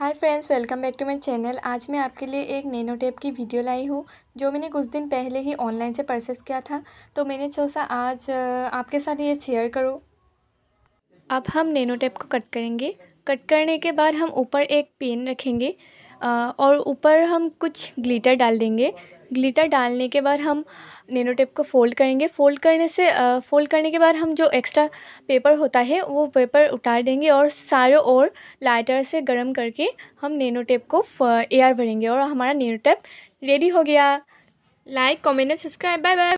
hi friends welcome back to my channel आज मैं आपके लिए एक नैनो टेप की वीडियो लाई हूँ जो मैंने कुछ दिन पहले ही ऑनलाइन से परचेस किया था तो मैंने सोचा आज आपके साथ ये शेयर करो अब हम नैनो टेप को कट करेंगे कट करने के बाद हम ऊपर एक पेन रखेंगे और ऊपर हम कुछ ग्लिटर डाल देंगे ग्लिटर डालने के बाद हम नैनो टेप को फ़ोल्ड करेंगे फ़ोल्ड करने से फ़ोल्ड करने के बाद हम जो एक्स्ट्रा पेपर होता है वो पेपर उतार देंगे और सारे ओर लाइटर से गर्म करके हम नैनो टेप को एयर भरेंगे और हमारा नैनो टेप रेडी हो गया like comment and subscribe bye bye